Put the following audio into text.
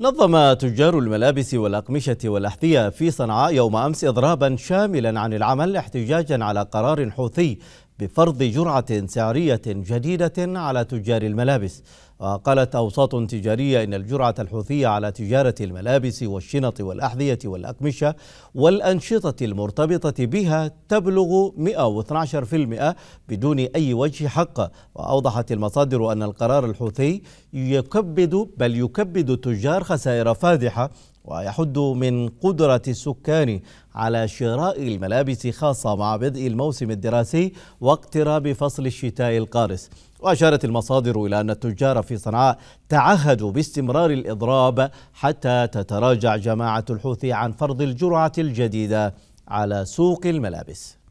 نظم تجار الملابس والأقمشة والأحذية في صنعاء يوم أمس إضرابا شاملا عن العمل احتجاجا على قرار حوثي بفرض جرعة سعرية جديدة على تجار الملابس وقالت أوساط تجارية إن الجرعة الحوثية على تجارة الملابس والشنط والأحذية والأقمشة والأنشطة المرتبطة بها تبلغ 112% بدون أي وجه حق وأوضحت المصادر أن القرار الحوثي يكبد بل يكبد التجار خسائر فادحة ويحد من قدرة السكان على شراء الملابس خاصة مع بدء الموسم الدراسي واقتراب فصل الشتاء القارس وأشارت المصادر إلى أن التجار في صنعاء تعهدوا باستمرار الإضراب حتى تتراجع جماعة الحوثي عن فرض الجرعة الجديدة على سوق الملابس